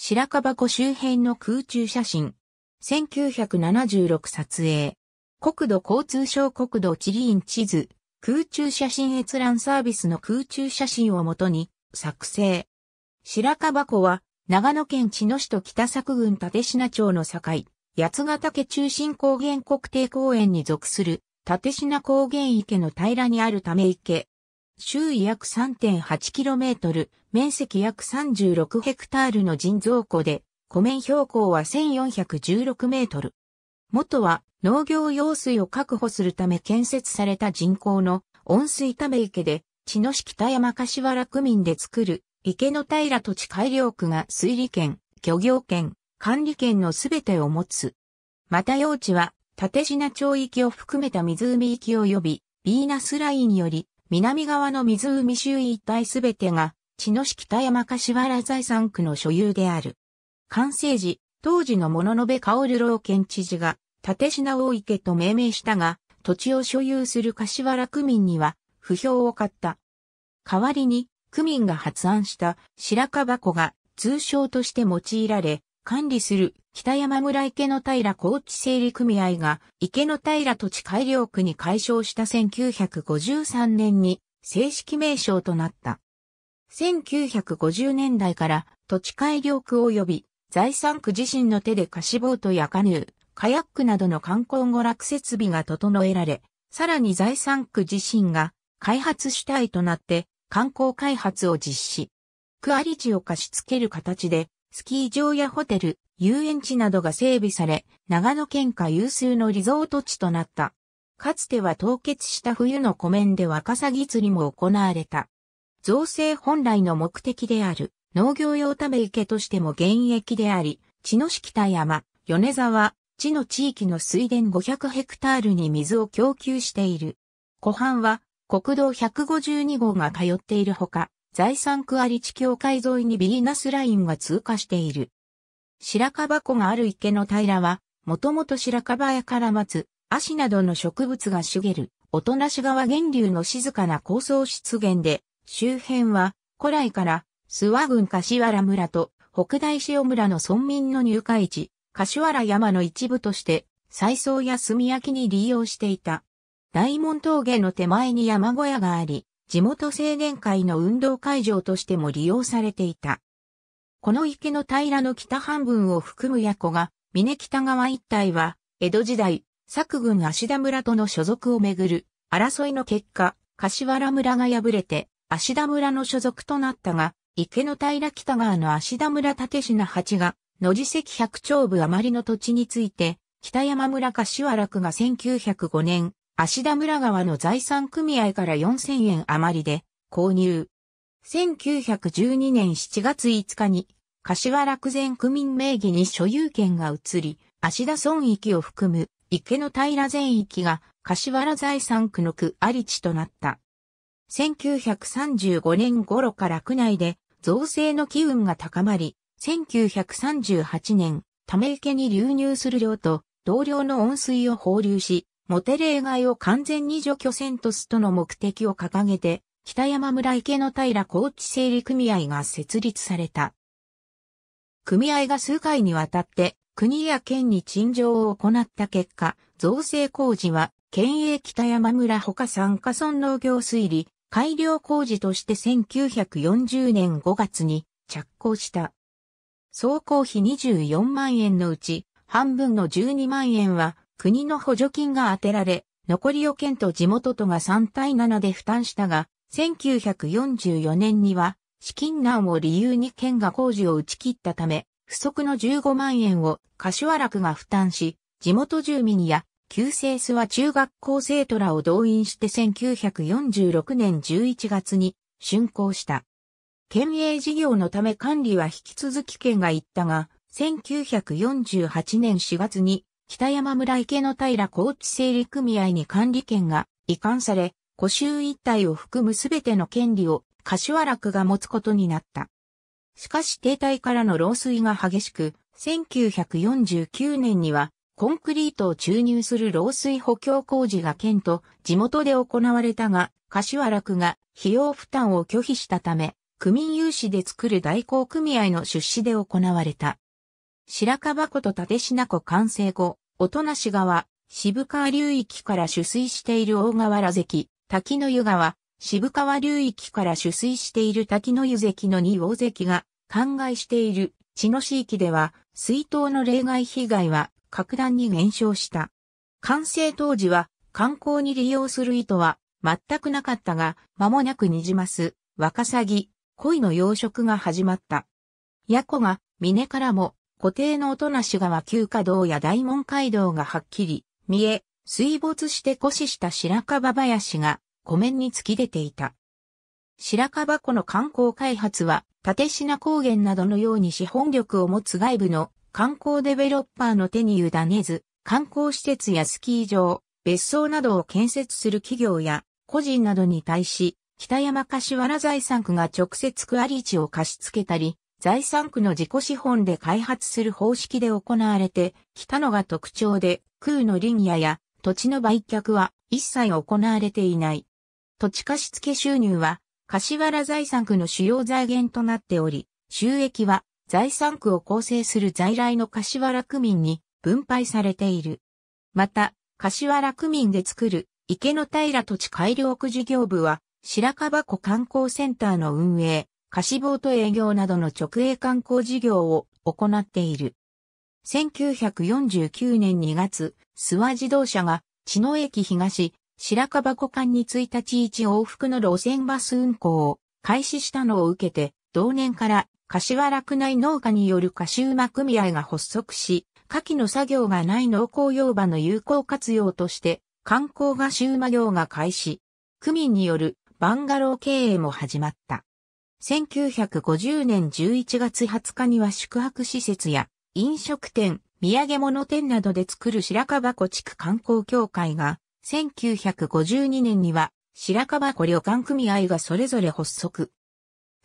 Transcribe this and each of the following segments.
白樺湖周辺の空中写真。1976撮影。国土交通省国土地理院地図、空中写真閲覧サービスの空中写真をもとに作成。白樺湖は長野県茅野市と北作郡立品町の境、八ヶ岳中心高原国定公園に属する立品高原池の平らにあるため池。周囲約 3.8km、面積約36ヘクタールの人造湖で、湖面標高は1416メートル。元は農業用水を確保するため建設された人工の温水ため池で、地の市北山柏楽民で作る池の平土地改良区が水利権、漁業権、管理権のすべてを持つ。また用地は、縦品町域を含めた湖域及び、ビーナスラインにより南側の湖周囲一帯すべてが、茅野市北山柏原財産区の所有である。完成時、当時の物部薫老県知事が、立品大池と命名したが、土地を所有する柏原区民には、不評を買った。代わりに、区民が発案した白樺湖が通称として用いられ、管理する北山村池の平高知整理組合が池の平土地改良区に改称した1953年に正式名称となった。1950年代から土地改良区及び財産区自身の手で貸しボートやカヌー、カヤックなどの観光娯楽設備が整えられ、さらに財産区自身が開発主体となって観光開発を実施。区あり地を貸し付ける形で、スキー場やホテル、遊園地などが整備され、長野県下有数のリゾート地となった。かつては凍結した冬の湖面でワカサギ釣りも行われた。造成本来の目的である農業用ため池としても現役であり、地の式田山、米沢、地の地域の水田500ヘクタールに水を供給している。湖畔は国道152号が通っているほか、財産区あり地境界沿いにビーナスラインが通過している。白樺湖がある池の平は、もともと白樺やから松、足などの植物が茂る、おとなし川源流の静かな高層湿原で、周辺は、古来から、諏訪郡柏原村と北大塩村の村民の入会地、柏原山の一部として、採送や炭焼きに利用していた。大門峠の手前に山小屋があり、地元青年会の運動会場としても利用されていた。この池の平の北半分を含む矢子が、峰北側一帯は、江戸時代、作軍芦田村との所属をめぐる、争いの結果、柏原村が敗れて、芦田村の所属となったが、池の平北側の芦田村立品八が、野地石百丁部余りの土地について、北山村柏原区が1905年、芦田村側の財産組合から4000円余りで、購入。1912年7月5日に、柏楽前区民名義に所有権が移り、足田村域を含む池の平全域が柏原財産区の区あり地となった。1935年頃から区内で造成の機運が高まり、1938年、ため池に流入する量と同量の温水を放流し、モテ例外を完全に除去せんとすとの目的を掲げて、北山村池の平高知整理組合が設立された。組合が数回にわたって国や県に陳情を行った結果、造成工事は県営北山村他参加村農業水利改良工事として1940年5月に着工した。総工費24万円のうち、半分の12万円は国の補助金が当てられ、残りを県と地元とが3対7で負担したが、1944年には資金難を理由に県が工事を打ち切ったため、不足の15万円を柏楽が負担し、地元住民や旧制諏訪中学校生徒らを動員して1946年11月に竣工した。県営事業のため管理は引き続き県が行ったが、1948年4月に北山村池の平高知整理組合に管理権が移管され、古州一帯を含むすべての権利を柏楽が持つことになった。しかし停滞からの漏水が激しく、1949年にはコンクリートを注入する漏水補強工事が県と地元で行われたが、柏楽が費用負担を拒否したため、区民有志で作る代行組合の出資で行われた。白樺湖と立品湖完成後、音無川、渋川流域から取水している大河原関、滝の湯川、渋川流域から取水している滝の湯関の二王関が、灌漑している地の地域では、水筒の例外被害は格段に減少した。完成当時は、観光に利用する意図は全くなかったが、間もなくにじます、ワカサギ、鯉の養殖が始まった。ヤコが、峰からも、固定の音なし川旧華道や大門街道がはっきり、見え、水没して枯死した白樺林が湖面に突き出ていた。白樺湖の観光開発は、縦品高原などのように資本力を持つ外部の観光デベロッパーの手に委ねず、観光施設やスキー場、別荘などを建設する企業や個人などに対し、北山柏原財産区が直接区有地を貸し付けたり、財産区の自己資本で開発する方式で行われてきたのが特徴で、空の林野や土地の売却は一切行われていない。土地貸付収入は、柏原財産区の主要財源となっており、収益は財産区を構成する在来の柏原区民に分配されている。また、柏原区民で作る池の平土地改良区事業部は、白樺湖観光センターの運営、貸しボート営業などの直営観光事業を行っている。1949年2月、諏訪自動車が、茅野駅東、白樺湖間に1日1往復の路線バス運行を開始したのを受けて、同年から柏楽内農家による下州馬組合が発足し、下記の作業がない農耕用馬の有効活用として、観光が州馬業が開始。区民によるバンガロー経営も始まった。1950年11月20日には宿泊施設や飲食店、土産物店などで作る白樺湖地区観光協会が、1952年には白樺湖旅館組合がそれぞれ発足。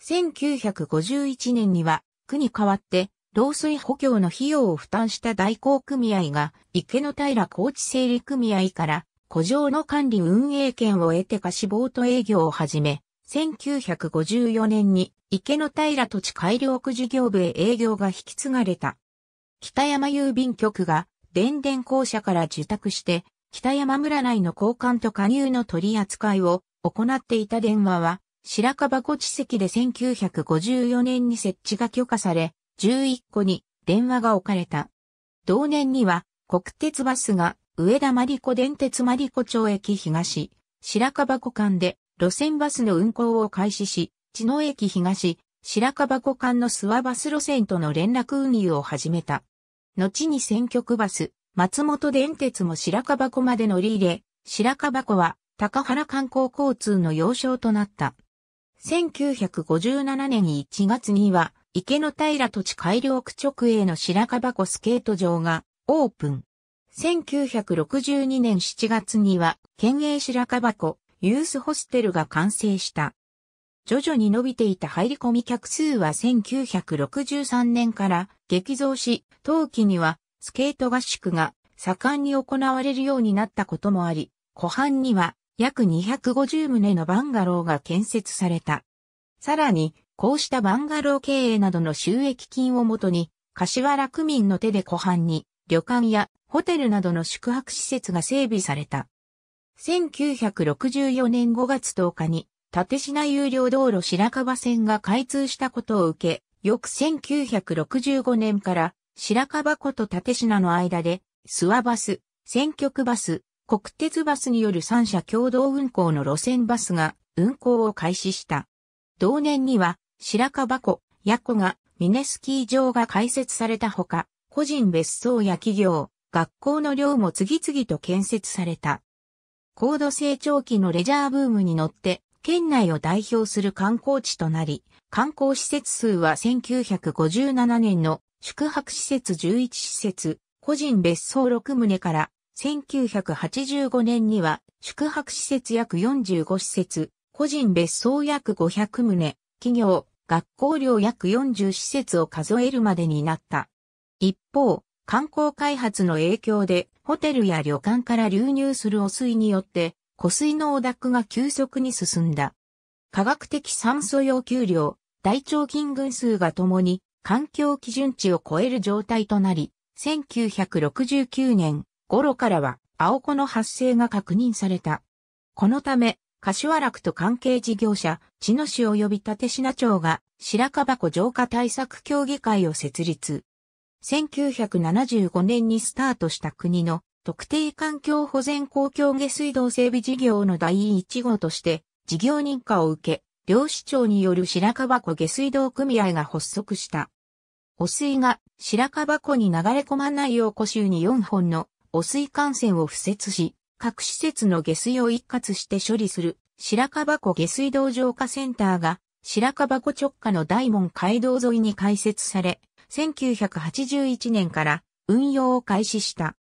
1951年には、区に代わって、漏水補強の費用を負担した代行組合が、池の平高地整理組合から、古城の管理運営権を得て貸しボート営業を始め、1954年に池の平土地改良区事業部へ営業が引き継がれた。北山郵便局が電電公社から受託して北山村内の交換と加入の取り扱いを行っていた電話は白樺湖地籍で1954年に設置が許可され11個に電話が置かれた。同年には国鉄バスが上田真理子電鉄真理子町駅東白樺湖間で路線バスの運行を開始し茅野駅東白樺湖間の諏訪バス路線との連絡運輸を始めた。後に選挙区バス、松本電鉄も白樺湖まで乗り入れ、白樺湖は高原観光交通の要衝となった。1957年1月には、池の平土地改良区直営の白樺湖スケート場がオープン。1962年7月には、県営白樺湖ユースホステルが完成した。徐々に伸びていた入り込み客数は1963年から激増し、当期にはスケート合宿が盛んに行われるようになったこともあり、湖畔には約250棟のバンガローが建設された。さらに、こうしたバンガロー経営などの収益金をもとに、柏原区民の手で湖畔に旅館やホテルなどの宿泊施設が整備された。1964年5月10日に縦品有料道路白樺線が開通したことを受け、翌1965年から白樺湖と縦品の間で、諏訪バス、選曲バス、国鉄バスによる3社共同運行の路線バスが運行を開始した。同年には白樺湖、ヤコが、ミネスキー場が開設されたほか、個人別荘や企業、学校の寮も次々と建設された。高度成長期のレジャーブームに乗って、県内を代表する観光地となり、観光施設数は1957年の宿泊施設11施設、個人別荘6棟から、1985年には宿泊施設約45施設、個人別荘約500棟、企業、学校料約40施設を数えるまでになった。一方、観光開発の影響で、ホテルや旅館から流入する汚水によって、湖水の汚濁が急速に進んだ。科学的酸素要求量、大腸菌群数がともに環境基準値を超える状態となり、1969年頃からは青子の発生が確認された。このため、柏楽と関係事業者、茅野市及び立品町が白樺湖浄化対策協議会を設立。1975年にスタートした国の特定環境保全公共下水道整備事業の第1号として、事業認可を受け、漁師長による白樺湖下水道組合が発足した。汚水が白樺湖に流れ込まないよう湖州に4本の汚水幹線を敷設し、各施設の下水を一括して処理する白樺湖下水道浄化センターが白樺湖直下の大門街道沿いに開設され、1981年から運用を開始した。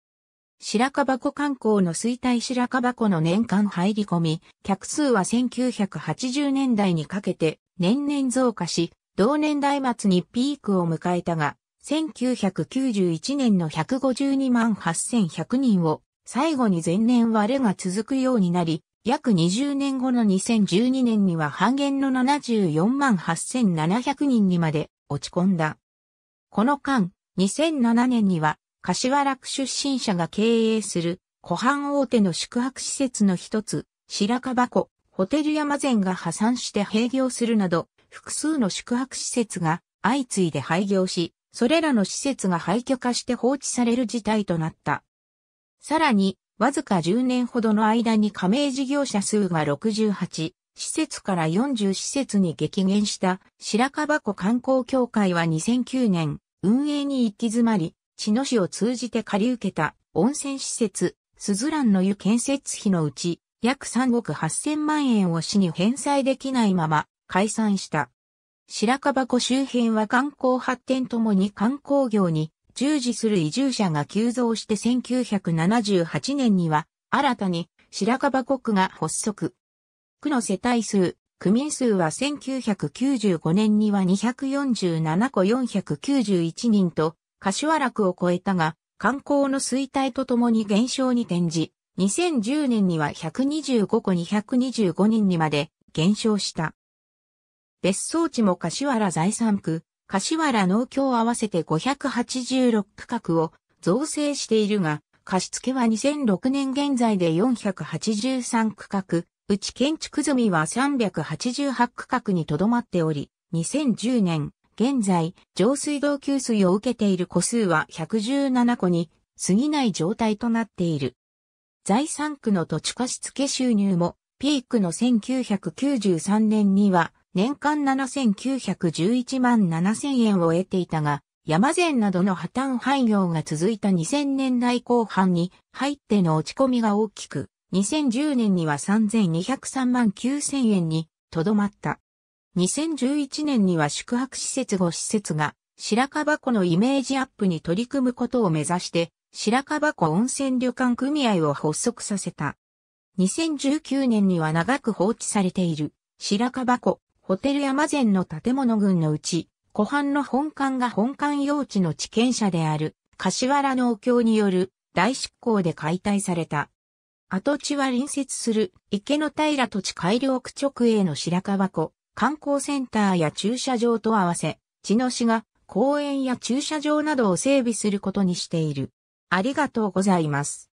白樺湖観光の衰退白樺湖の年間入り込み、客数は1980年代にかけて年々増加し、同年代末にピークを迎えたが、1991年の152万8100人を最後に前年割れが続くようになり、約20年後の2012年には半減の74万8700人にまで落ち込んだ。この間、2007年には柏楽出身者が経営する湖畔大手の宿泊施設の一つ、白樺湖、ホテル山善が破産して閉業するなど、複数の宿泊施設が相次いで廃業し、それらの施設が廃墟化して放置される事態となった。さらに、わずか10年ほどの間に加盟事業者数が68、施設から40施設に激減した白樺湖観光協会は2009年、運営に行き詰まり、茅野市を通じて借り受けた温泉施設、スズランの湯建設費のうち、約3億8000万円を市に返済できないまま解散した。白樺湖周辺は観光発展ともに観光業に従事する移住者が急増して1978年には新たに白樺湖区が発足。区の世帯数、区民数は1995年には247個491人と柏楽を超えたが、観光の衰退とともに減少に転じ、2010年には125個225人にまで減少した。別荘地も柏原財産区、柏原農協合わせて586区画を造成しているが、貸付は2006年現在で483区画、うち建築済みは388区画にとどまっており、2010年、現在、上水道給水を受けている個数は117個に過ぎない状態となっている。財産区の土地貸付収入も、ピークの1993年には、年間7911万7000円を得ていたが、山善などの破綻廃業が続いた2000年代後半に入っての落ち込みが大きく、2010年には3203万9000円にとどまった。2011年には宿泊施設5施設が白樺湖のイメージアップに取り組むことを目指して白樺湖温泉旅館組合を発足させた。2019年には長く放置されている白樺湖ホテル山前の建物群のうち湖畔の本館が本館用地の地権者である柏原農協による大執行で解体された。跡地は隣接する池の平土地改良区直営の白樺湖観光センターや駐車場と合わせ、茅野市が公園や駐車場などを整備することにしている。ありがとうございます。